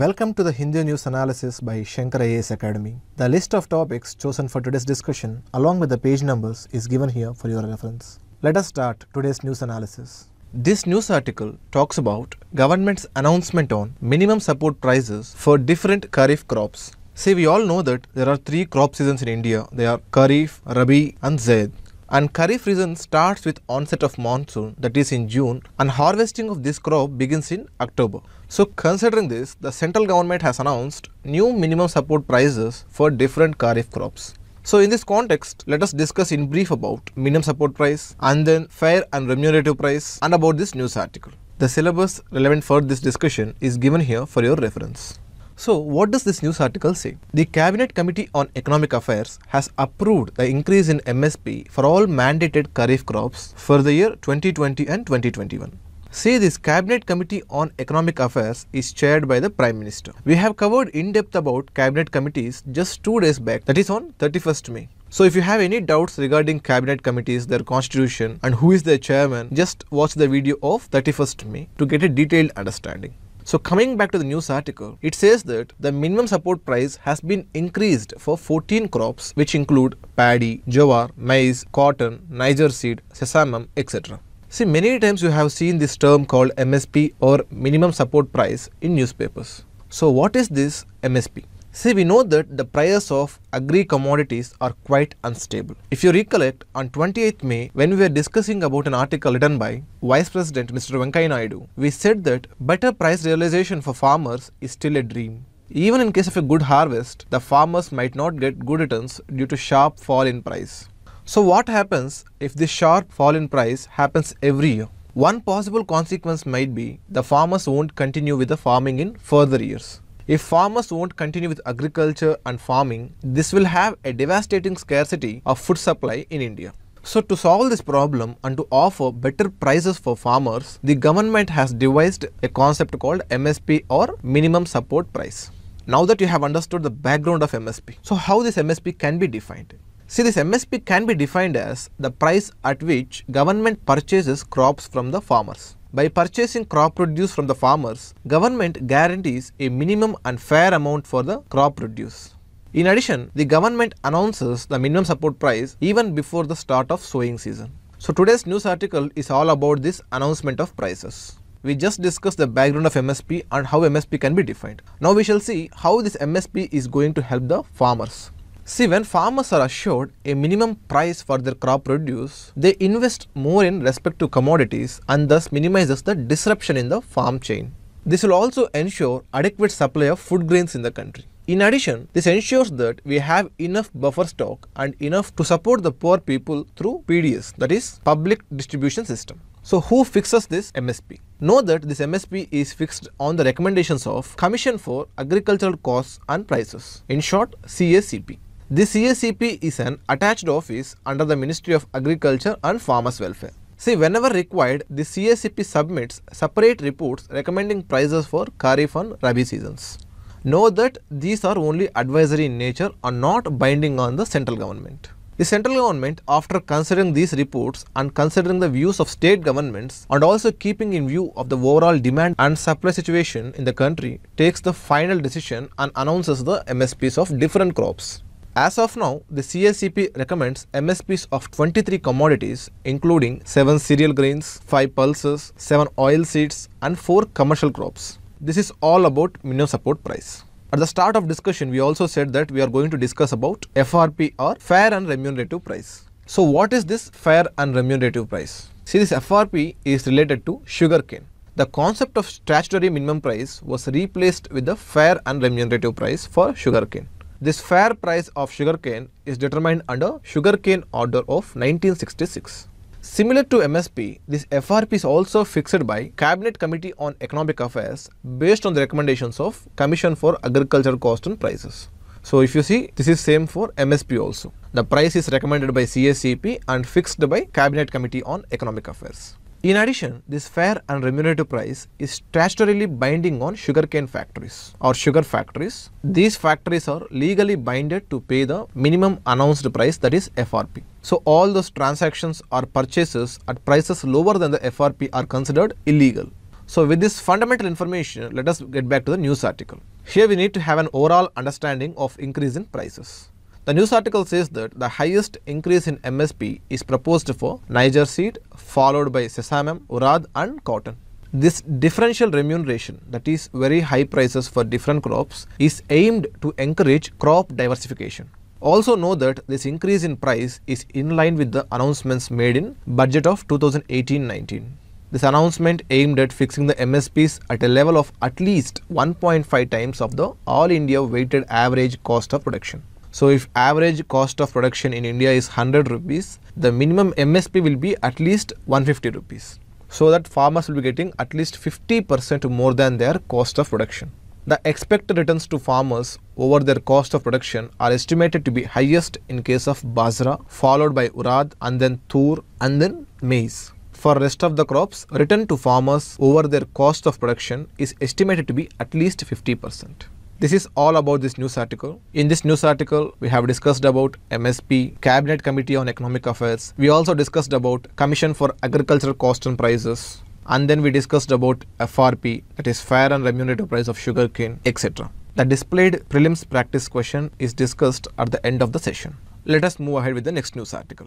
Welcome to the Hindu News Analysis by Shankar IAS Academy. The list of topics chosen for today's discussion along with the page numbers is given here for your reference. Let us start today's news analysis. This news article talks about government's announcement on minimum support prices for different Kharif crops. See, we all know that there are three crop seasons in India. They are Kharif, Rabi and Zaid and Kharif season starts with onset of monsoon that is in June and harvesting of this crop begins in October. So considering this, the central government has announced new minimum support prices for different Kharif crops. So in this context, let us discuss in brief about minimum support price and then fair and remunerative price and about this news article. The syllabus relevant for this discussion is given here for your reference. So, what does this news article say? The Cabinet Committee on Economic Affairs has approved the increase in MSP for all mandated Kharif crops for the year 2020 and 2021. Say this Cabinet Committee on Economic Affairs is chaired by the Prime Minister. We have covered in depth about Cabinet committees just two days back, that is on 31st May. So if you have any doubts regarding cabinet committees, their constitution and who is their chairman, just watch the video of 31st May to get a detailed understanding. So coming back to the news article, it says that the minimum support price has been increased for 14 crops which include paddy, jowar, maize, cotton, Niger seed, sesamum, etc. See, many times you have seen this term called MSP or minimum support price in newspapers. So what is this MSP? See, we know that the prices of agri commodities are quite unstable. If you recollect, on 28th May, when we were discussing about an article written by Vice President Mr. Venkai Naidu, we said that better price realization for farmers is still a dream. Even in case of a good harvest, the farmers might not get good returns due to sharp fall in price. So what happens if this sharp fall in price happens every year? One possible consequence might be the farmers won't continue with the farming in further years. If farmers won't continue with agriculture and farming, this will have a devastating scarcity of food supply in India. So to solve this problem and to offer better prices for farmers, the government has devised a concept called MSP or minimum support price. Now that you have understood the background of MSP, so how this MSP can be defined? See this MSP can be defined as the price at which government purchases crops from the farmers. By purchasing crop produce from the farmers, government guarantees a minimum and fair amount for the crop produce. In addition, the government announces the minimum support price even before the start of sowing season. So today's news article is all about this announcement of prices. We just discussed the background of MSP and how MSP can be defined. Now we shall see how this MSP is going to help the farmers. See, when farmers are assured a minimum price for their crop produce, they invest more in respect to commodities and thus minimizes the disruption in the farm chain. This will also ensure adequate supply of food grains in the country. In addition, this ensures that we have enough buffer stock and enough to support the poor people through PDS, that is public distribution system. So who fixes this MSP? Know that this MSP is fixed on the recommendations of Commission for Agricultural Costs and Prices, in short CACP. The CACP is an attached office under the Ministry of Agriculture and Farmers Welfare. See, whenever required, the CACP submits separate reports recommending prices for Kharif and Rabi seasons. Know that these are only advisory in nature and not binding on the central government. The central government, after considering these reports and considering the views of state governments and also keeping in view of the overall demand and supply situation in the country, takes the final decision and announces the MSPs of different crops. As of now, the CACP recommends MSPs of 23 commodities including 7 cereal grains, 5 pulses, 7 oil seeds and 4 commercial crops. This is all about minimum support price. At the start of discussion, we also said that we are going to discuss about FRP or fair and remunerative price. So what is this fair and remunerative price? See this FRP is related to sugarcane. The concept of statutory minimum price was replaced with the fair and remunerative price for sugarcane. This fair price of sugarcane is determined under Sugarcane Order of 1966. Similar to MSP, this FRP is also fixed by Cabinet Committee on Economic Affairs based on the recommendations of Commission for Agriculture Cost and Prices. So if you see, this is same for MSP also. The price is recommended by CACP and fixed by Cabinet Committee on Economic Affairs. In addition, this fair and remunerative price is statutorily binding on sugarcane factories or sugar factories. These factories are legally binded to pay the minimum announced price that is FRP. So all those transactions or purchases at prices lower than the FRP are considered illegal. So with this fundamental information, let us get back to the news article. Here we need to have an overall understanding of increase in prices. The news article says that the highest increase in MSP is proposed for Niger seed, followed by sesamum, urad and cotton. This differential remuneration, that is very high prices for different crops, is aimed to encourage crop diversification. Also know that this increase in price is in line with the announcements made in budget of 2018-19. This announcement aimed at fixing the MSPs at a level of at least 1.5 times of the all India weighted average cost of production. So if average cost of production in India is 100 rupees, the minimum MSP will be at least 150 rupees. So that farmers will be getting at least 50% more than their cost of production. The expected returns to farmers over their cost of production are estimated to be highest in case of Basra, followed by Urad and then Tur and then maize. For rest of the crops, return to farmers over their cost of production is estimated to be at least 50%. This is all about this news article. In this news article, we have discussed about MSP, Cabinet Committee on Economic Affairs. We also discussed about Commission for Agricultural Cost and Prices. And then we discussed about FRP, that is Fair and Remunerative Price of Sugarcane, etc. The displayed prelims practice question is discussed at the end of the session. Let us move ahead with the next news article.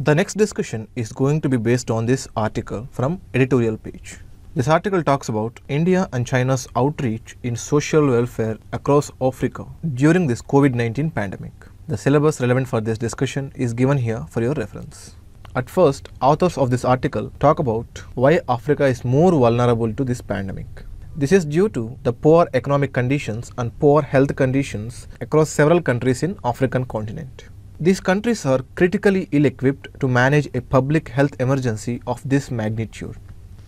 The next discussion is going to be based on this article from editorial page. This article talks about India and China's outreach in social welfare across Africa during this COVID-19 pandemic. The syllabus relevant for this discussion is given here for your reference. At first, authors of this article talk about why Africa is more vulnerable to this pandemic. This is due to the poor economic conditions and poor health conditions across several countries in African continent. These countries are critically ill-equipped to manage a public health emergency of this magnitude.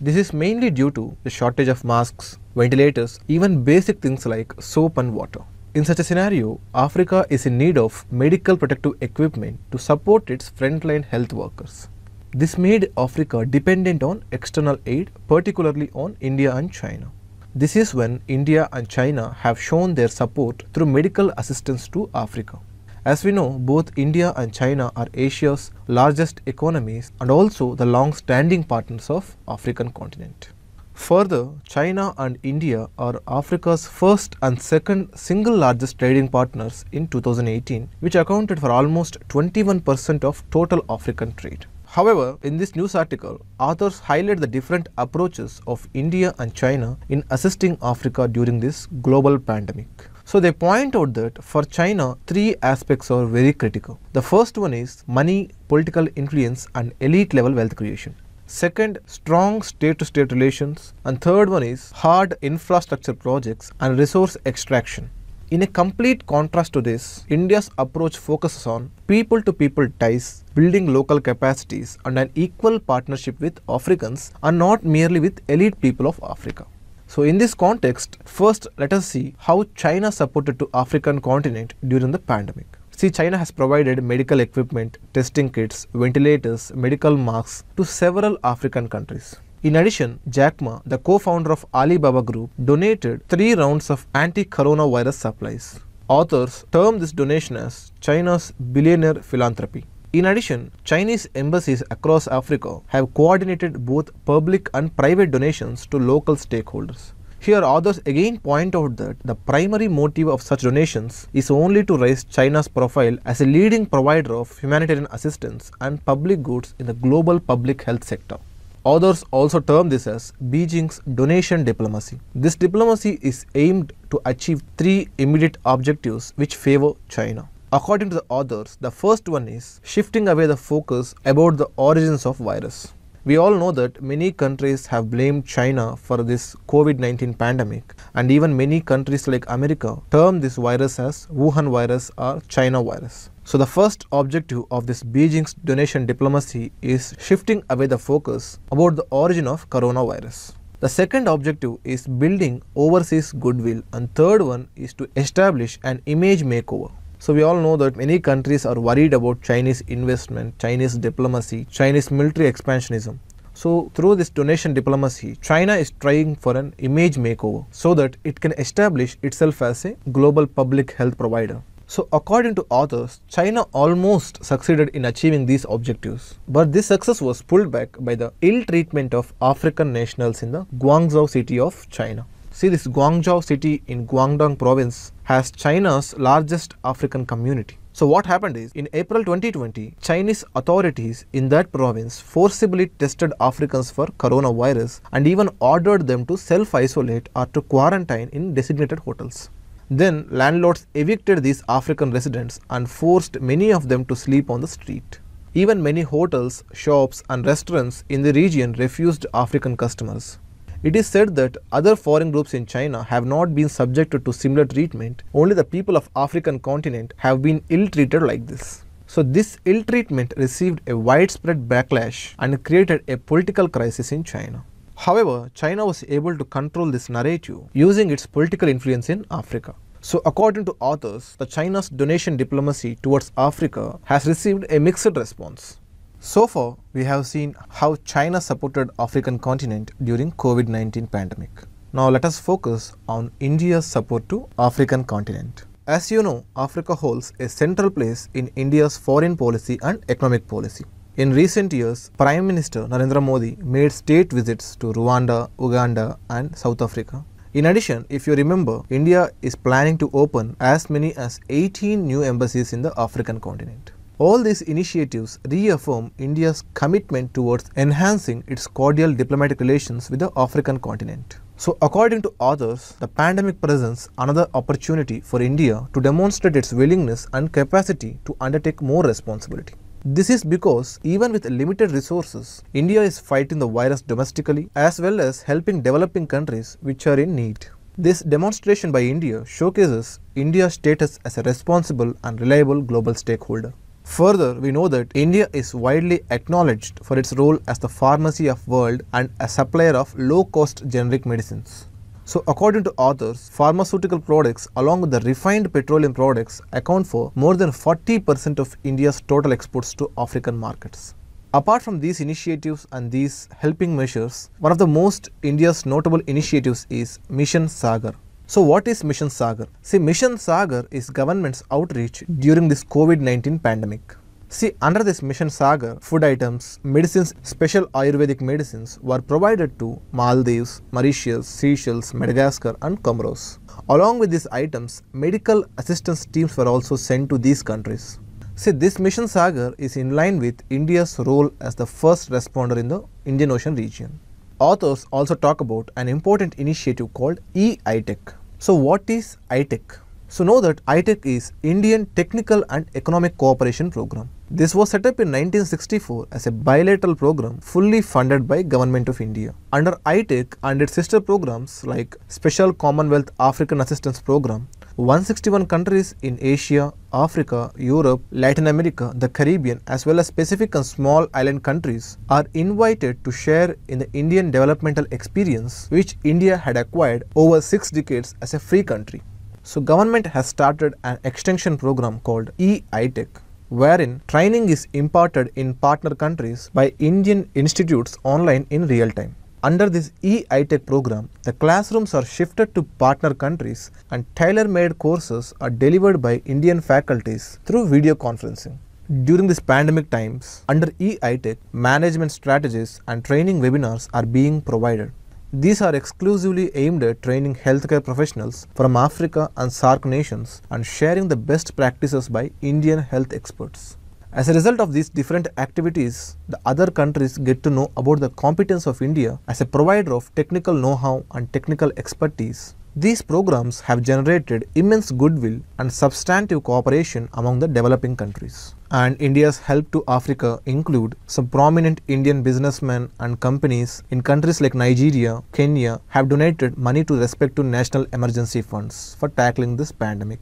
This is mainly due to the shortage of masks, ventilators, even basic things like soap and water. In such a scenario, Africa is in need of medical protective equipment to support its frontline health workers. This made Africa dependent on external aid, particularly on India and China. This is when India and China have shown their support through medical assistance to Africa. As we know, both India and China are Asia's largest economies and also the long-standing partners of African continent. Further, China and India are Africa's first and second single largest trading partners in 2018, which accounted for almost 21% of total African trade. However, in this news article, authors highlight the different approaches of India and China in assisting Africa during this global pandemic. So they point out that for China, three aspects are very critical. The first one is money, political influence and elite level wealth creation. Second, strong state-to-state -state relations. And third one is hard infrastructure projects and resource extraction. In a complete contrast to this, India's approach focuses on people to people ties, building local capacities, and an equal partnership with Africans and not merely with elite people of Africa. So in this context, first let us see how China supported to African continent during the pandemic. See, China has provided medical equipment, testing kits, ventilators, medical masks to several African countries. In addition, Jack Ma, the co-founder of Alibaba Group, donated three rounds of anti-coronavirus supplies. Authors term this donation as China's billionaire philanthropy. In addition, Chinese embassies across Africa have coordinated both public and private donations to local stakeholders. Here, authors again point out that the primary motive of such donations is only to raise China's profile as a leading provider of humanitarian assistance and public goods in the global public health sector. Authors also term this as Beijing's donation diplomacy. This diplomacy is aimed to achieve three immediate objectives which favor China. According to the authors, the first one is shifting away the focus about the origins of virus. We all know that many countries have blamed China for this COVID-19 pandemic and even many countries like America term this virus as Wuhan virus or China virus. So the first objective of this Beijing's donation diplomacy is shifting away the focus about the origin of coronavirus. The second objective is building overseas goodwill and third one is to establish an image makeover. So, we all know that many countries are worried about Chinese investment, Chinese diplomacy, Chinese military expansionism. So, through this donation diplomacy, China is trying for an image makeover so that it can establish itself as a global public health provider. So, according to authors, China almost succeeded in achieving these objectives. But this success was pulled back by the ill treatment of African nationals in the Guangzhou city of China. See, this Guangzhou city in Guangdong province has China's largest African community. So what happened is, in April 2020, Chinese authorities in that province forcibly tested Africans for coronavirus and even ordered them to self-isolate or to quarantine in designated hotels. Then landlords evicted these African residents and forced many of them to sleep on the street. Even many hotels, shops and restaurants in the region refused African customers. It is said that other foreign groups in China have not been subjected to similar treatment, only the people of African continent have been ill-treated like this. So this ill treatment received a widespread backlash and created a political crisis in China. However, China was able to control this narrative using its political influence in Africa. So according to authors, the China's donation diplomacy towards Africa has received a mixed response. So far, we have seen how China supported African continent during COVID-19 pandemic. Now let us focus on India's support to African continent. As you know, Africa holds a central place in India's foreign policy and economic policy. In recent years, Prime Minister Narendra Modi made state visits to Rwanda, Uganda and South Africa. In addition, if you remember, India is planning to open as many as 18 new embassies in the African continent. All these initiatives reaffirm India's commitment towards enhancing its cordial diplomatic relations with the African continent. So, according to authors, the pandemic presents another opportunity for India to demonstrate its willingness and capacity to undertake more responsibility. This is because even with limited resources, India is fighting the virus domestically as well as helping developing countries which are in need. This demonstration by India showcases India's status as a responsible and reliable global stakeholder. Further, we know that India is widely acknowledged for its role as the pharmacy of world and a supplier of low-cost generic medicines. So according to authors, pharmaceutical products along with the refined petroleum products account for more than 40% of India's total exports to African markets. Apart from these initiatives and these helping measures, one of the most India's notable initiatives is Mission Sagar, so what is Mission Sagar? See, Mission Sagar is government's outreach during this COVID-19 pandemic. See, under this Mission Sagar, food items, medicines, special Ayurvedic medicines were provided to Maldives, Mauritius, Seychelles, Madagascar and Comoros. Along with these items, medical assistance teams were also sent to these countries. See, this Mission Sagar is in line with India's role as the first responder in the Indian Ocean region. Authors also talk about an important initiative called E-ITech. So what is ITEC? So know that ITEC is Indian Technical and Economic Cooperation Program. This was set up in 1964 as a bilateral program fully funded by Government of India. Under ITEC and its sister programs like Special Commonwealth African Assistance Program, 161 countries in Asia, Africa, Europe, Latin America, the Caribbean, as well as Pacific and small island countries are invited to share in the Indian developmental experience which India had acquired over six decades as a free country. So government has started an extension program called EITech wherein training is imparted in partner countries by Indian institutes online in real time. Under this EITech program, the classrooms are shifted to partner countries and tailor-made courses are delivered by Indian faculties through video conferencing. During these pandemic times, under EITech, management strategies and training webinars are being provided. These are exclusively aimed at training healthcare professionals from Africa and SARC nations and sharing the best practices by Indian health experts. As a result of these different activities, the other countries get to know about the competence of India as a provider of technical know-how and technical expertise. These programs have generated immense goodwill and substantive cooperation among the developing countries. And India's help to Africa include some prominent Indian businessmen and companies in countries like Nigeria, Kenya have donated money to respect to national emergency funds for tackling this pandemic.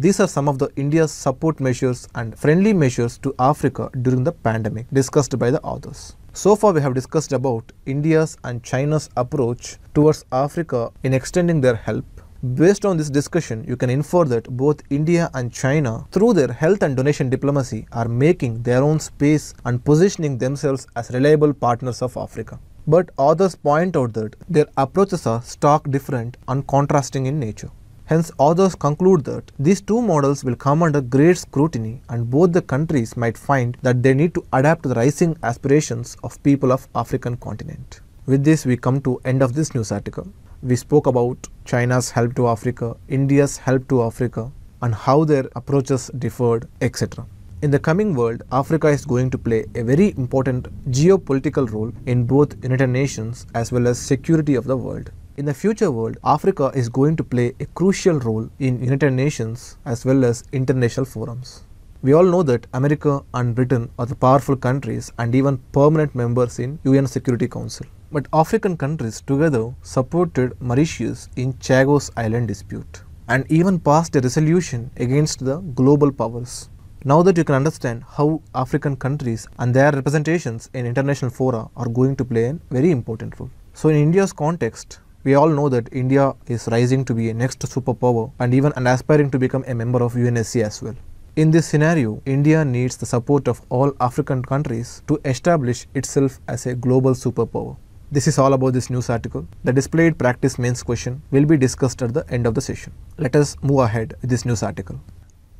These are some of the India's support measures and friendly measures to Africa during the pandemic discussed by the authors. So far, we have discussed about India's and China's approach towards Africa in extending their help. Based on this discussion, you can infer that both India and China, through their health and donation diplomacy, are making their own space and positioning themselves as reliable partners of Africa. But authors point out that their approaches are stark different and contrasting in nature. Hence, authors conclude that these two models will come under great scrutiny and both the countries might find that they need to adapt to the rising aspirations of people of African continent. With this, we come to end of this news article. We spoke about China's help to Africa, India's help to Africa, and how their approaches differed, etc. In the coming world, Africa is going to play a very important geopolitical role in both United Nations as well as security of the world. In the future world, Africa is going to play a crucial role in United Nations as well as international forums. We all know that America and Britain are the powerful countries and even permanent members in UN Security Council. But African countries together supported Mauritius in Chagos Island dispute and even passed a resolution against the global powers. Now that you can understand how African countries and their representations in international fora are going to play a very important role. So in India's context, we all know that India is rising to be a next superpower and even an aspiring to become a member of UNSC as well. In this scenario, India needs the support of all African countries to establish itself as a global superpower. This is all about this news article. The displayed practice mains question will be discussed at the end of the session. Let us move ahead with this news article.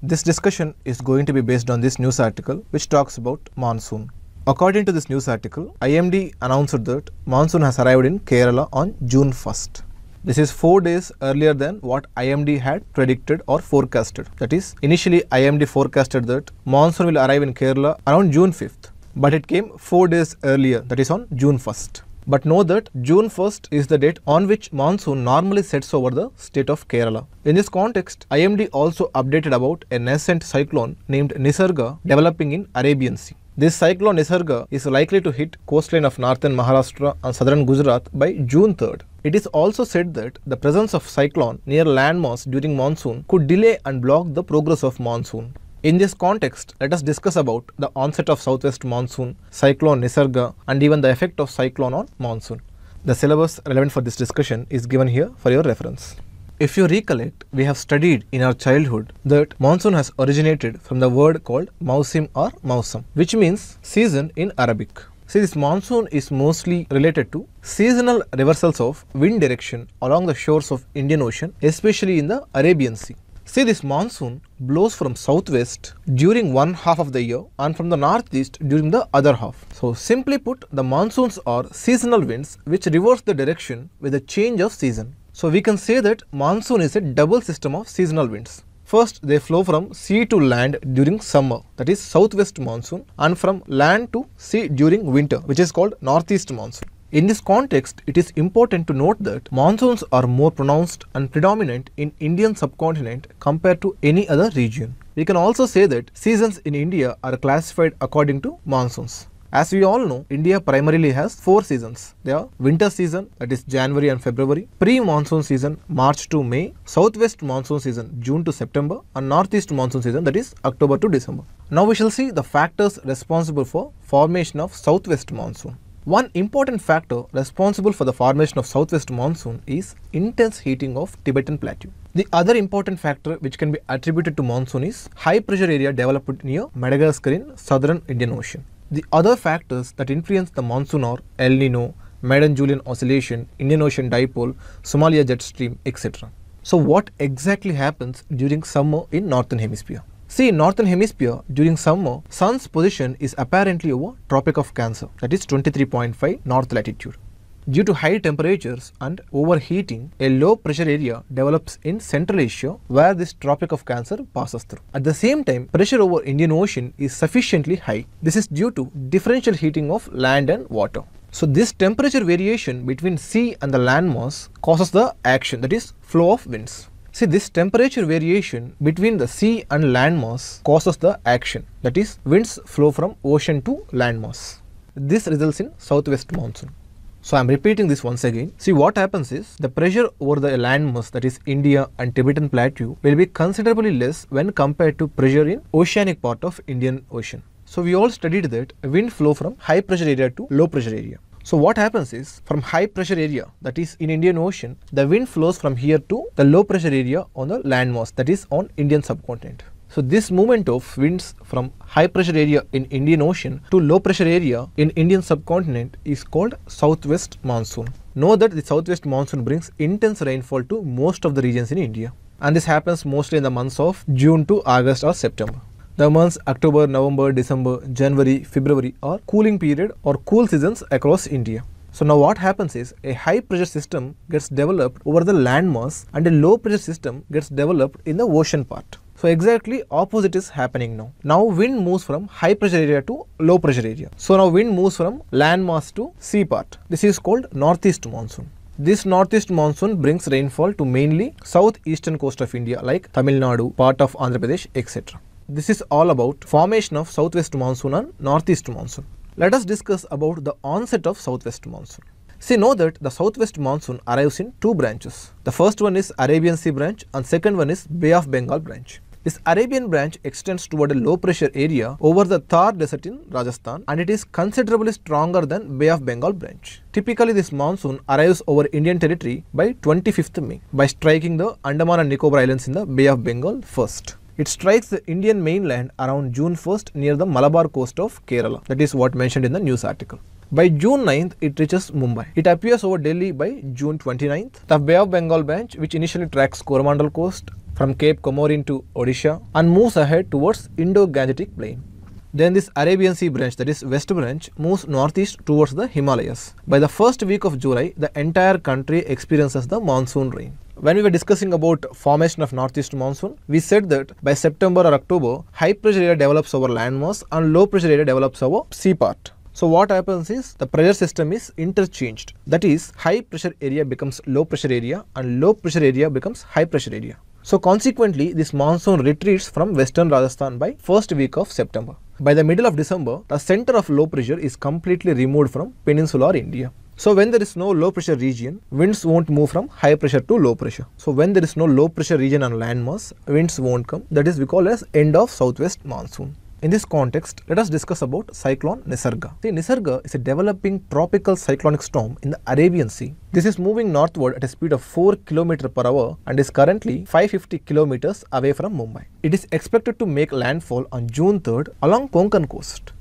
This discussion is going to be based on this news article which talks about monsoon. According to this news article, IMD announced that monsoon has arrived in Kerala on June 1st. This is 4 days earlier than what IMD had predicted or forecasted. That is, initially IMD forecasted that monsoon will arrive in Kerala around June 5th, but it came 4 days earlier, that is on June 1st. But know that June 1st is the date on which monsoon normally sets over the state of Kerala. In this context, IMD also updated about a nascent cyclone named Nisarga developing in Arabian Sea. This cyclone Nisarga is likely to hit coastline of northern Maharashtra and southern Gujarat by June 3rd. It is also said that the presence of cyclone near landmass during monsoon could delay and block the progress of monsoon. In this context, let us discuss about the onset of southwest monsoon, cyclone Nisarga and even the effect of cyclone on monsoon. The syllabus relevant for this discussion is given here for your reference. If you recollect, we have studied in our childhood that monsoon has originated from the word called mausim or mausam, which means season in Arabic. See, this monsoon is mostly related to seasonal reversals of wind direction along the shores of Indian Ocean, especially in the Arabian Sea. See, this monsoon blows from southwest during one half of the year and from the northeast during the other half. So, simply put, the monsoons are seasonal winds which reverse the direction with a change of season. So we can say that monsoon is a double system of seasonal winds. First, they flow from sea to land during summer, that is southwest monsoon, and from land to sea during winter, which is called northeast monsoon. In this context, it is important to note that monsoons are more pronounced and predominant in Indian subcontinent compared to any other region. We can also say that seasons in India are classified according to monsoons. As we all know, India primarily has four seasons. They are winter season, that is January and February, pre-monsoon season, March to May, southwest monsoon season, June to September, and northeast monsoon season, that is October to December. Now we shall see the factors responsible for formation of southwest monsoon. One important factor responsible for the formation of southwest monsoon is intense heating of Tibetan plateau. The other important factor which can be attributed to monsoon is high pressure area developed near Madagascar in southern Indian Ocean. The other factors that influence the monsoon are El Nino, Madan-Julian Oscillation, Indian Ocean Dipole, Somalia Jet Stream, etc. So what exactly happens during summer in Northern Hemisphere? See, in Northern Hemisphere, during summer, Sun's position is apparently over Tropic of Cancer, that is 23.5 north latitude. Due to high temperatures and overheating, a low pressure area develops in Central Asia where this tropic of Cancer passes through. At the same time, pressure over Indian Ocean is sufficiently high. This is due to differential heating of land and water. So this temperature variation between sea and the landmass causes the action that is flow of winds. See this temperature variation between the sea and landmass causes the action that is winds flow from ocean to landmass. This results in southwest monsoon. So I'm repeating this once again. See what happens is the pressure over the landmass that is India and Tibetan plateau will be considerably less when compared to pressure in oceanic part of Indian Ocean. So we all studied that wind flow from high pressure area to low pressure area. So what happens is from high pressure area that is in Indian Ocean the wind flows from here to the low pressure area on the landmass that is on Indian subcontinent. So this movement of winds from high pressure area in Indian Ocean to low pressure area in Indian subcontinent is called southwest monsoon. Know that the southwest monsoon brings intense rainfall to most of the regions in India and this happens mostly in the months of June to August or September. The months October, November, December, January, February are cooling period or cool seasons across India. So now what happens is a high pressure system gets developed over the landmass and a low pressure system gets developed in the ocean part. So exactly opposite is happening now. Now wind moves from high pressure area to low pressure area. So now wind moves from landmass to sea part. This is called northeast monsoon. This northeast monsoon brings rainfall to mainly southeastern coast of India like Tamil Nadu, part of Andhra Pradesh, etc. This is all about formation of southwest monsoon and northeast monsoon. Let us discuss about the onset of southwest monsoon. See, know that the southwest monsoon arrives in two branches. The first one is Arabian Sea branch and second one is Bay of Bengal branch. This Arabian branch extends toward a low pressure area over the Thar desert in Rajasthan and it is considerably stronger than Bay of Bengal branch. Typically this monsoon arrives over Indian territory by 25th May by striking the Andaman and Nicobar Islands in the Bay of Bengal first. It strikes the Indian mainland around June 1st near the Malabar coast of Kerala. That is what mentioned in the news article. By June 9th, it reaches Mumbai. It appears over Delhi by June 29th. The Bay of Bengal branch, which initially tracks Coromandel coast from Cape Comorin to Odisha and moves ahead towards Indo-Gangetic plain. Then this Arabian Sea branch, that is West branch, moves northeast towards the Himalayas. By the first week of July, the entire country experiences the monsoon rain. When we were discussing about formation of northeast monsoon, we said that by September or October, high pressure area develops over landmass and low pressure area develops over sea part. So what happens is the pressure system is interchanged. That is high pressure area becomes low pressure area and low pressure area becomes high pressure area. So consequently, this monsoon retreats from western Rajasthan by first week of September. By the middle of December, the center of low pressure is completely removed from peninsular India. So when there is no low pressure region, winds won't move from high pressure to low pressure. So when there is no low pressure region on landmass, winds won't come. That is we call as end of southwest monsoon. In this context, let us discuss about cyclone Nisarga. See, Nisarga is a developing tropical cyclonic storm in the Arabian Sea. This is moving northward at a speed of 4 km per hour and is currently 550 km away from Mumbai. It is expected to make landfall on June 3rd along Konkan coast.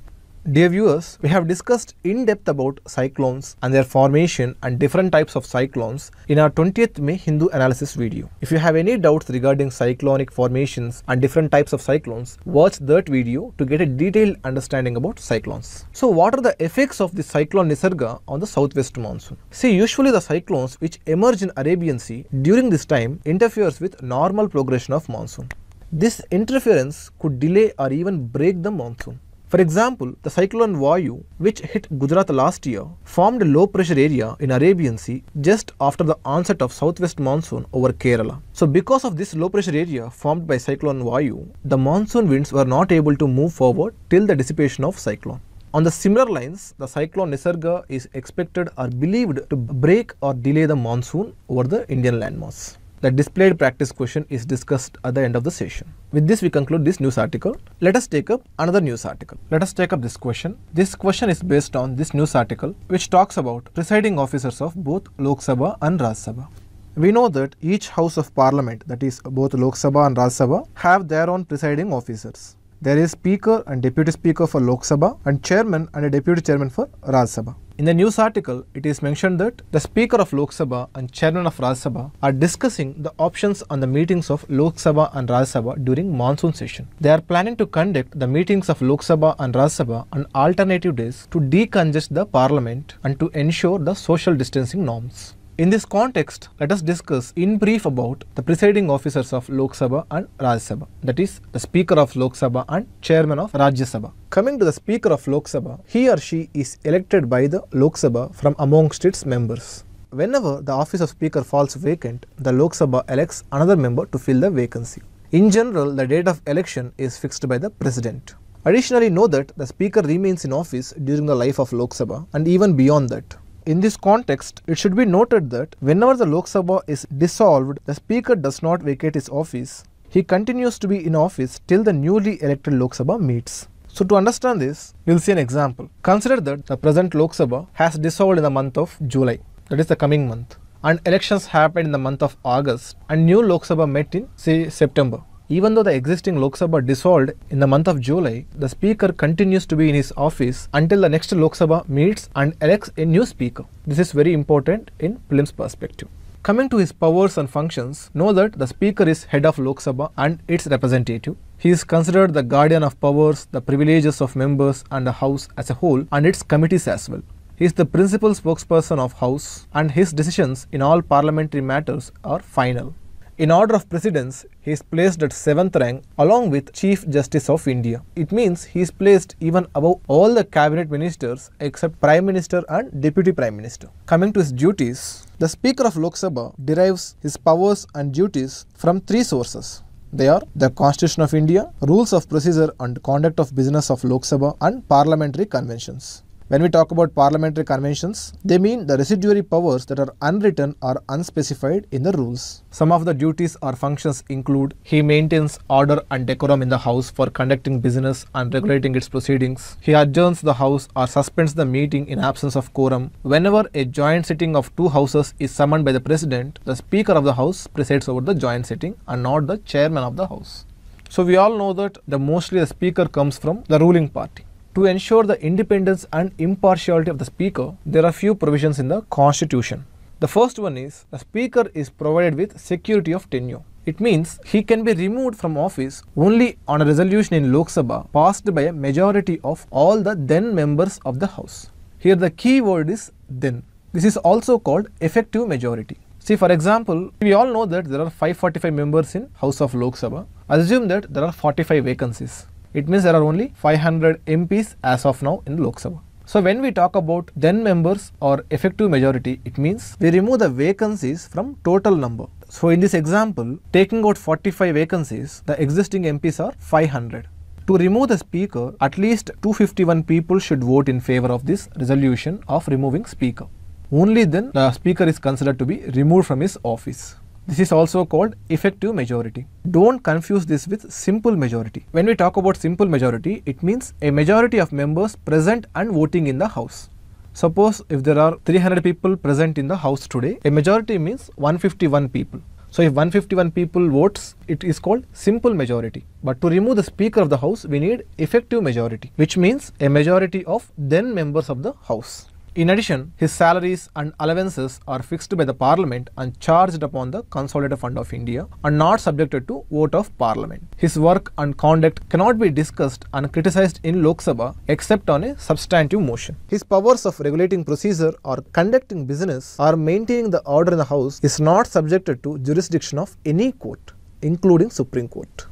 Dear viewers, we have discussed in depth about cyclones and their formation and different types of cyclones in our 20th May Hindu analysis video. If you have any doubts regarding cyclonic formations and different types of cyclones, watch that video to get a detailed understanding about cyclones. So what are the effects of the cyclone Nisarga on the southwest monsoon? See, usually the cyclones which emerge in Arabian Sea during this time interferes with normal progression of monsoon. This interference could delay or even break the monsoon. For example, the cyclone Vayu, which hit Gujarat last year, formed a low pressure area in Arabian Sea just after the onset of southwest monsoon over Kerala. So because of this low pressure area formed by cyclone Vayu, the monsoon winds were not able to move forward till the dissipation of cyclone. On the similar lines, the cyclone Nisarga is expected or believed to break or delay the monsoon over the Indian landmass. The displayed practice question is discussed at the end of the session. With this, we conclude this news article. Let us take up another news article. Let us take up this question. This question is based on this news article which talks about presiding officers of both Lok Sabha and Raj Sabha. We know that each house of parliament, that is both Lok Sabha and Raj Sabha, have their own presiding officers. There is Speaker and Deputy Speaker for Lok Sabha and Chairman and a Deputy Chairman for Raj Sabha. In the news article, it is mentioned that the Speaker of Lok Sabha and Chairman of Raj Sabha are discussing the options on the meetings of Lok Sabha and Raj Sabha during monsoon session. They are planning to conduct the meetings of Lok Sabha and Raj Sabha on alternative days to decongest the parliament and to ensure the social distancing norms. In this context, let us discuss in brief about the presiding officers of Lok Sabha and Raj Sabha, that is, the Speaker of Lok Sabha and Chairman of Rajya Sabha. Coming to the Speaker of Lok Sabha, he or she is elected by the Lok Sabha from amongst its members. Whenever the office of Speaker falls vacant, the Lok Sabha elects another member to fill the vacancy. In general, the date of election is fixed by the President. Additionally, know that the Speaker remains in office during the life of Lok Sabha and even beyond that. In this context, it should be noted that whenever the Lok Sabha is dissolved, the Speaker does not vacate his office. He continues to be in office till the newly elected Lok Sabha meets. So to understand this, we'll see an example. Consider that the present Lok Sabha has dissolved in the month of July, that is the coming month, and elections happened in the month of August, and new Lok Sabha met in, say, September. Even though the existing Lok Sabha dissolved in the month of July, the Speaker continues to be in his office until the next Lok Sabha meets and elects a new Speaker. This is very important in Prelims perspective. Coming to his powers and functions, know that the Speaker is head of Lok Sabha and its representative. He is considered the guardian of powers, the privileges of members and the House as a whole and its committees as well. He is the principal spokesperson of House and his decisions in all parliamentary matters are final. In order of precedence, he is placed at 7th rank along with Chief Justice of India. It means he is placed even above all the cabinet ministers except Prime Minister and Deputy Prime Minister. Coming to his duties, the Speaker of Lok Sabha derives his powers and duties from three sources. They are the Constitution of India, Rules of Procedure and Conduct of Business of Lok Sabha and Parliamentary Conventions. When we talk about parliamentary conventions, they mean the residuary powers that are unwritten or unspecified in the rules. Some of the duties or functions include he maintains order and decorum in the House for conducting business and regulating its proceedings. He adjourns the House or suspends the meeting in absence of quorum. Whenever a joint sitting of two Houses is summoned by the President, the Speaker of the House presides over the joint sitting and not the Chairman of the House. So we all know that the mostly the Speaker comes from the ruling party. To ensure the independence and impartiality of the Speaker, there are few provisions in the Constitution. The first one is the Speaker is provided with security of tenure. It means he can be removed from office only on a resolution in Lok Sabha passed by a majority of all the then members of the House. Here the key word is then. This is also called effective majority. See for example, we all know that there are 545 members in House of Lok Sabha. Assume that there are 45 vacancies. It means there are only 500 MPs as of now in Lok Sabha. So when we talk about then members or effective majority, it means we remove the vacancies from total number. So in this example, taking out 45 vacancies, the existing MPs are 500. To remove the speaker, at least 251 people should vote in favor of this resolution of removing speaker. Only then the speaker is considered to be removed from his office. This is also called effective majority. Don't confuse this with simple majority. When we talk about simple majority, it means a majority of members present and voting in the House. Suppose if there are 300 people present in the House today, a majority means 151 people. So if 151 people votes, it is called simple majority. But to remove the Speaker of the House, we need effective majority, which means a majority of then members of the House. In addition, his salaries and allowances are fixed by the Parliament and charged upon the Consolidated Fund of India and not subjected to vote of Parliament. His work and conduct cannot be discussed and criticised in Lok Sabha except on a substantive motion. His powers of regulating procedure or conducting business or maintaining the order in the House is not subjected to jurisdiction of any court, including Supreme Court.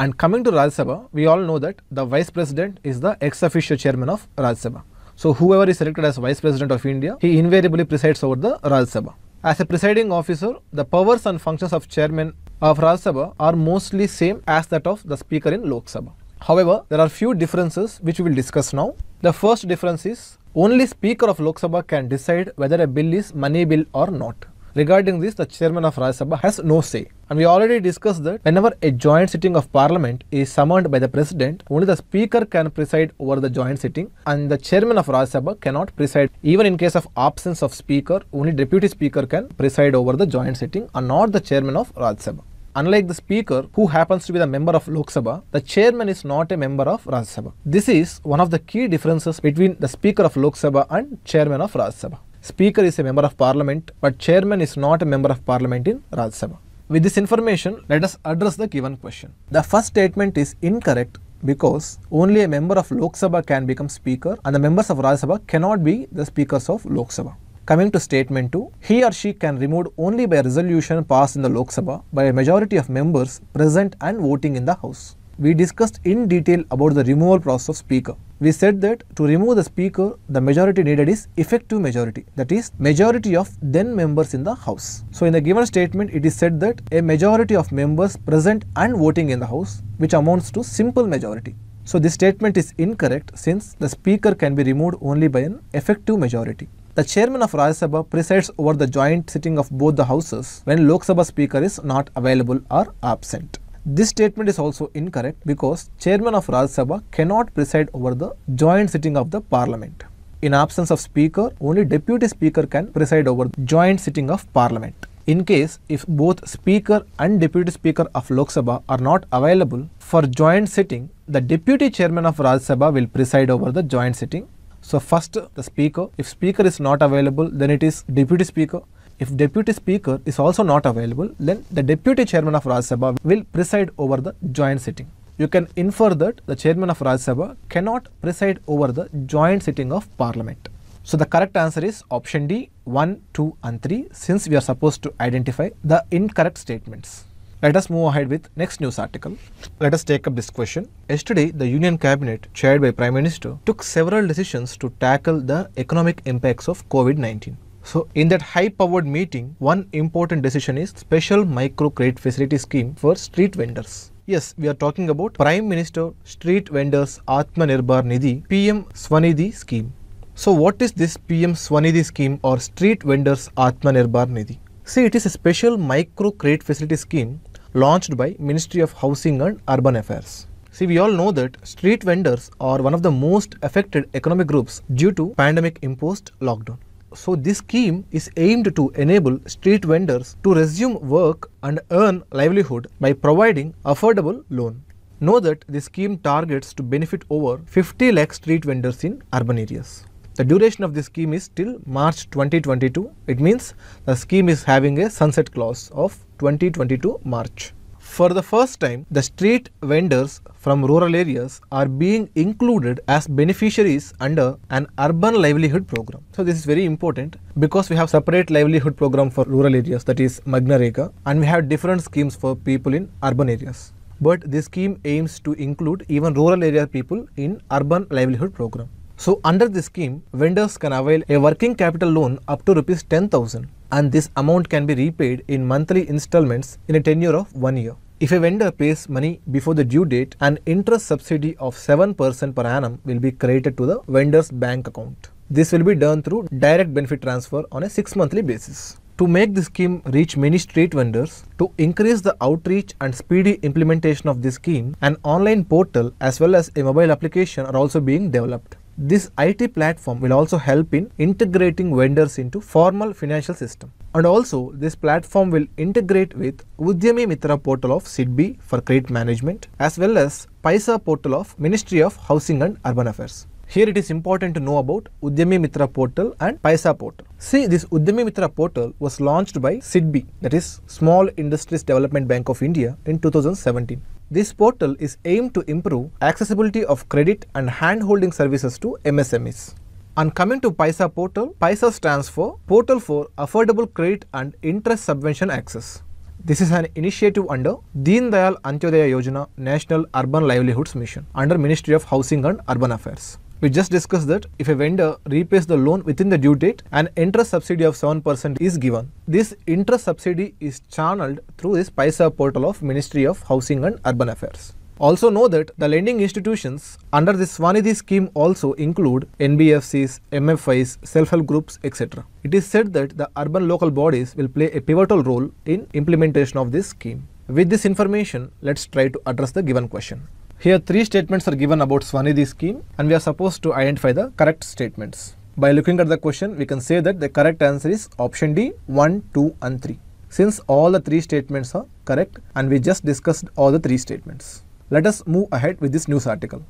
And coming to Raj Sabha, we all know that the Vice President is the ex officio chairman of Raj Sabha. So whoever is selected as Vice President of India, he invariably presides over the Raj Sabha. As a presiding officer, the powers and functions of chairman of Raj Sabha are mostly same as that of the speaker in Lok Sabha. However, there are few differences which we will discuss now. The first difference is only speaker of Lok Sabha can decide whether a bill is money bill or not. Regarding this, the chairman of Rajya Sabha has no say. And we already discussed that whenever a joint sitting of parliament is summoned by the president, only the speaker can preside over the joint sitting and the chairman of Rajya Sabha cannot preside. Even in case of absence of speaker, only deputy speaker can preside over the joint sitting and not the chairman of Rajya Sabha. Unlike the speaker, who happens to be the member of Lok Sabha, the chairman is not a member of Rajya Sabha. This is one of the key differences between the speaker of Lok Sabha and chairman of Rajya Sabha. Speaker is a member of parliament, but chairman is not a member of parliament in Raj Sabha. With this information, let us address the given question. The first statement is incorrect because only a member of Lok Sabha can become speaker and the members of Raj Sabha cannot be the speakers of Lok Sabha. Coming to statement 2, he or she can remove only by resolution passed in the Lok Sabha by a majority of members present and voting in the House. We discussed in detail about the removal process of speaker we said that to remove the speaker, the majority needed is effective majority, that is majority of then members in the House. So in the given statement, it is said that a majority of members present and voting in the House, which amounts to simple majority. So this statement is incorrect since the speaker can be removed only by an effective majority. The chairman of Rajya Sabha presides over the joint sitting of both the houses when Lok Sabha speaker is not available or absent. This statement is also incorrect because chairman of Raj Sabha cannot preside over the joint sitting of the parliament. In absence of speaker, only deputy speaker can preside over joint sitting of parliament. In case if both speaker and deputy speaker of Lok Sabha are not available for joint sitting, the deputy chairman of Raj Sabha will preside over the joint sitting. So first the speaker, if speaker is not available then it is deputy speaker if deputy speaker is also not available, then the deputy chairman of Rajya Sabha will preside over the joint sitting. You can infer that the chairman of Rajya Sabha cannot preside over the joint sitting of parliament. So the correct answer is option D 1, 2 and 3 since we are supposed to identify the incorrect statements. Let us move ahead with next news article. Let us take up this question. Yesterday, the Union Cabinet, chaired by Prime Minister, took several decisions to tackle the economic impacts of COVID-19. So in that high powered meeting, one important decision is special micro credit facility scheme for street vendors. Yes, we are talking about Prime Minister Street Vendors Atmanirbhar Nidhi PM Swanidhi scheme. So what is this PM Swanidhi scheme or Street Vendors Atmanirbhar Nidhi? See, it is a special micro credit facility scheme launched by Ministry of Housing and Urban Affairs. See, we all know that street vendors are one of the most affected economic groups due to pandemic imposed lockdown. So this scheme is aimed to enable street vendors to resume work and earn livelihood by providing affordable loan. Know that the scheme targets to benefit over 50 lakh street vendors in urban areas. The duration of this scheme is till March 2022. It means the scheme is having a sunset clause of 2022 March. For the first time, the street vendors from rural areas are being included as beneficiaries under an urban livelihood program. So this is very important because we have separate livelihood program for rural areas that is Magnareka and we have different schemes for people in urban areas. But this scheme aims to include even rural area people in urban livelihood program. So under this scheme, vendors can avail a working capital loan up to rupees 10,000 and this amount can be repaid in monthly installments in a tenure of one year. If a vendor pays money before the due date, an interest subsidy of 7% per annum will be credited to the vendor's bank account. This will be done through direct benefit transfer on a 6 monthly basis. To make this scheme reach many street vendors, to increase the outreach and speedy implementation of this scheme, an online portal as well as a mobile application are also being developed. This IT platform will also help in integrating vendors into formal financial system. And also, this platform will integrate with Udyami Mitra portal of SIDBI for credit management as well as Paisa portal of Ministry of Housing and Urban Affairs. Here it is important to know about Udyami Mitra portal and Paisa portal. See, this Udyami Mitra portal was launched by SIDBI, that is Small Industries Development Bank of India in 2017. This portal is aimed to improve accessibility of credit and hand-holding services to MSMEs. And coming to PISA portal, PISA stands for Portal for Affordable Credit and Interest Subvention Access. This is an initiative under Deen Dayal Antyodaya Yojana National Urban Livelihoods Mission under Ministry of Housing and Urban Affairs. We just discussed that if a vendor repays the loan within the due date, an interest subsidy of 7% is given. This interest subsidy is channeled through this PISA portal of Ministry of Housing and Urban Affairs. Also know that the lending institutions under this Swanidhi scheme also include NBFCs, MFIs, self-help groups, etc. It is said that the urban local bodies will play a pivotal role in implementation of this scheme. With this information, let's try to address the given question. Here three statements are given about Swanidhi scheme and we are supposed to identify the correct statements. By looking at the question, we can say that the correct answer is option D 1, 2 and 3. Since all the three statements are correct and we just discussed all the three statements. Let us move ahead with this news article.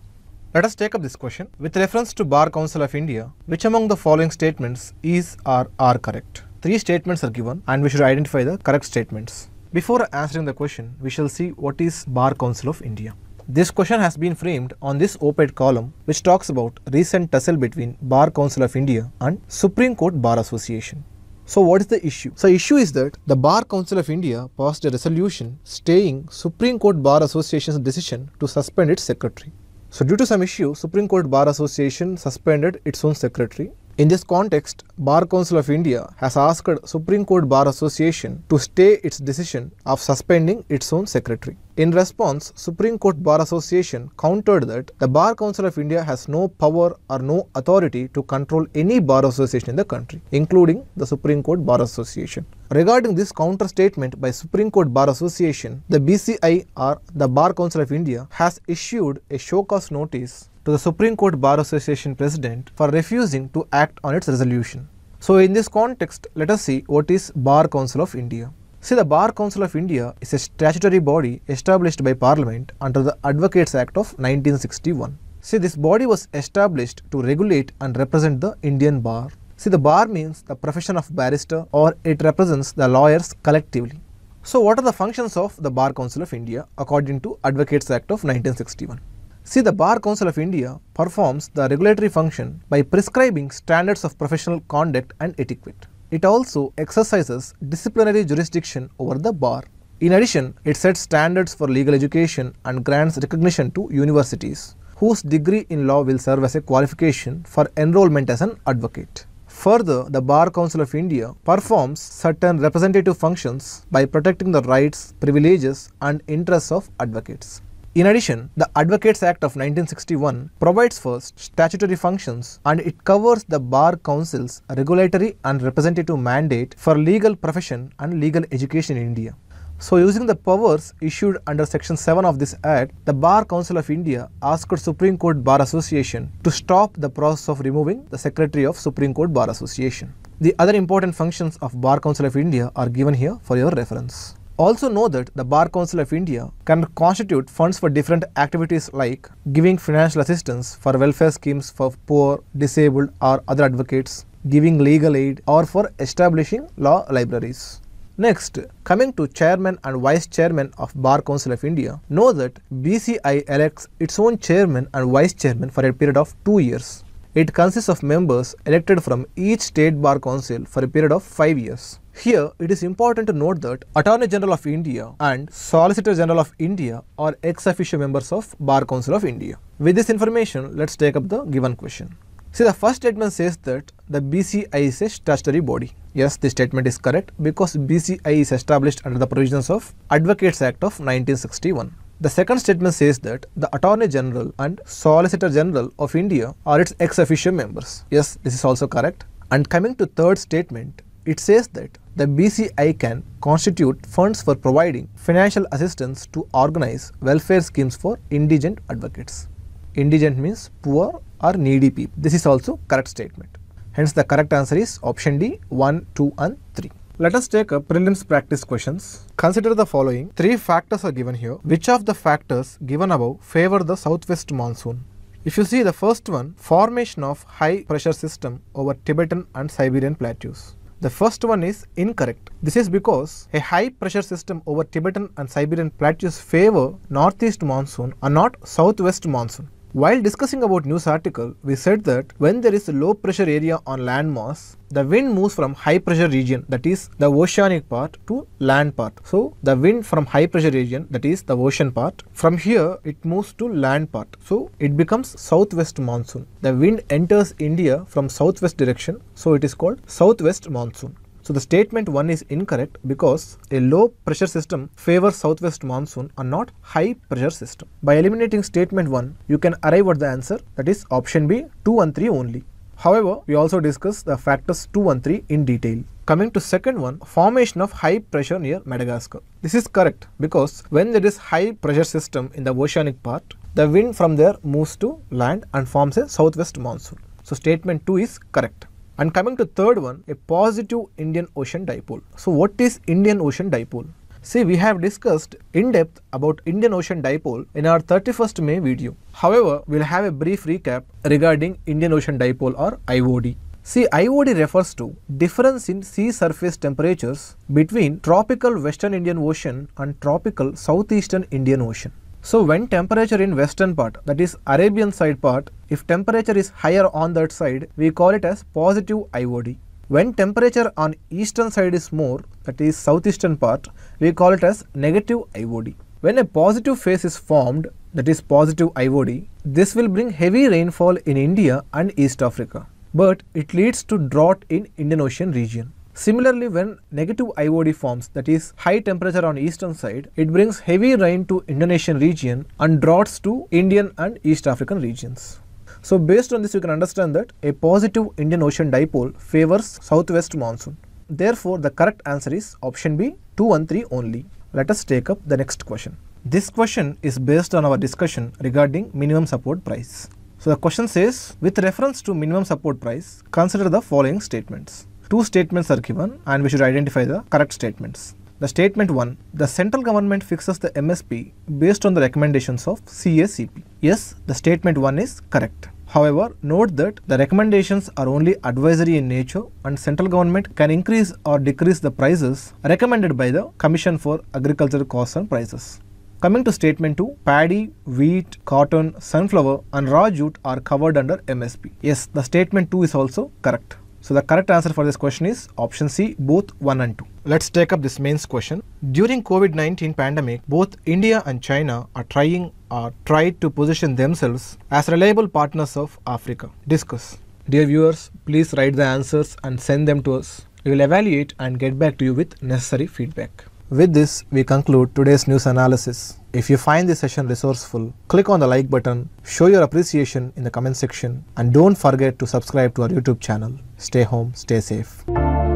Let us take up this question with reference to Bar Council of India, which among the following statements is or are correct? Three statements are given and we should identify the correct statements. Before answering the question, we shall see what is Bar Council of India. This question has been framed on this op-ed column which talks about recent tussle between Bar Council of India and Supreme Court Bar Association. So what is the issue? So issue is that the Bar Council of India passed a resolution staying Supreme Court Bar Association's decision to suspend its secretary. So due to some issue, Supreme Court Bar Association suspended its own secretary in this context, Bar Council of India has asked Supreme Court Bar Association to stay its decision of suspending its own secretary. In response, Supreme Court Bar Association countered that the Bar Council of India has no power or no authority to control any bar association in the country, including the Supreme Court Bar Association. Regarding this counter statement by Supreme Court Bar Association, the BCI or the Bar Council of India has issued a show cause notice to the Supreme Court Bar Association President for refusing to act on its resolution. So in this context, let us see what is Bar Council of India. See, the Bar Council of India is a statutory body established by Parliament under the Advocates Act of 1961. See, this body was established to regulate and represent the Indian bar. See, the bar means the profession of barrister or it represents the lawyers collectively. So what are the functions of the Bar Council of India according to Advocates Act of 1961? See, the Bar Council of India performs the regulatory function by prescribing standards of professional conduct and etiquette. It also exercises disciplinary jurisdiction over the bar. In addition, it sets standards for legal education and grants recognition to universities whose degree in law will serve as a qualification for enrollment as an advocate. Further, the Bar Council of India performs certain representative functions by protecting the rights, privileges and interests of advocates. In addition, the Advocates Act of 1961 provides for statutory functions and it covers the Bar Council's regulatory and representative mandate for legal profession and legal education in India. So using the powers issued under section 7 of this act, the Bar Council of India asked Supreme Court Bar Association to stop the process of removing the Secretary of Supreme Court Bar Association. The other important functions of Bar Council of India are given here for your reference. Also know that the Bar Council of India can constitute funds for different activities like giving financial assistance for welfare schemes for poor, disabled or other advocates, giving legal aid or for establishing law libraries. Next, coming to chairman and vice chairman of Bar Council of India, know that BCI elects its own chairman and vice chairman for a period of two years. It consists of members elected from each state bar council for a period of 5 years. Here, it is important to note that Attorney General of India and Solicitor General of India are ex officio members of Bar Council of India. With this information, let's take up the given question. See, the first statement says that the BCI is a statutory body. Yes, the statement is correct because BCI is established under the provisions of Advocates Act of 1961. The second statement says that the Attorney General and Solicitor General of India are its ex officio members. Yes, this is also correct. And coming to third statement, it says that the BCI can constitute funds for providing financial assistance to organize welfare schemes for indigent advocates. Indigent means poor or needy people. This is also correct statement. Hence the correct answer is option D 1, 2 and 3. Let us take a prelims practice questions. Consider the following. Three factors are given here. Which of the factors given above favor the southwest monsoon? If you see the first one, formation of high pressure system over Tibetan and Siberian plateaus. The first one is incorrect. This is because a high pressure system over Tibetan and Siberian plateaus favor northeast monsoon and not southwest monsoon. While discussing about news article, we said that when there is a low pressure area on landmass, the wind moves from high pressure region that is the oceanic part to land part. So the wind from high pressure region that is the ocean part, from here it moves to land part. So it becomes southwest monsoon. The wind enters India from southwest direction, so it is called southwest monsoon. So the statement 1 is incorrect because a low pressure system favors southwest monsoon and not high pressure system. By eliminating statement 1, you can arrive at the answer that is option B 2 and 3 only. However, we also discuss the factors 2 and 3 in detail. Coming to second one, formation of high pressure near Madagascar. This is correct because when there is high pressure system in the oceanic part, the wind from there moves to land and forms a southwest monsoon. So statement 2 is correct. And coming to third one, a positive Indian Ocean dipole. So what is Indian Ocean dipole? See, we have discussed in depth about Indian Ocean dipole in our 31st May video. However, we'll have a brief recap regarding Indian Ocean dipole or IOD. See, IOD refers to difference in sea surface temperatures between tropical western Indian Ocean and tropical southeastern Indian Ocean. So when temperature in western part, that is Arabian side part, if temperature is higher on that side, we call it as positive IOD. When temperature on eastern side is more, that is southeastern part, we call it as negative IOD. When a positive phase is formed, that is positive IOD, this will bring heavy rainfall in India and East Africa. But it leads to drought in Indian Ocean region. Similarly, when negative IOD forms, that is high temperature on eastern side, it brings heavy rain to Indonesian region and droughts to Indian and East African regions. So based on this, you can understand that a positive Indian Ocean dipole favors southwest monsoon. Therefore, the correct answer is option B, 213 only. Let us take up the next question. This question is based on our discussion regarding minimum support price. So the question says, with reference to minimum support price, consider the following statements two statements are given and we should identify the correct statements. The statement 1, the central government fixes the MSP based on the recommendations of CACP. Yes, the statement 1 is correct. However, note that the recommendations are only advisory in nature and central government can increase or decrease the prices recommended by the Commission for Agricultural Costs and Prices. Coming to statement 2, paddy, wheat, cotton, sunflower and raw jute are covered under MSP. Yes, the statement 2 is also correct. So the correct answer for this question is option C, both 1 and 2. Let's take up this mains question. During COVID-19 pandemic, both India and China are trying or tried to position themselves as reliable partners of Africa. Discuss. Dear viewers, please write the answers and send them to us. We will evaluate and get back to you with necessary feedback. With this, we conclude today's news analysis. If you find this session resourceful, click on the like button, show your appreciation in the comment section and don't forget to subscribe to our YouTube channel. Stay home, stay safe.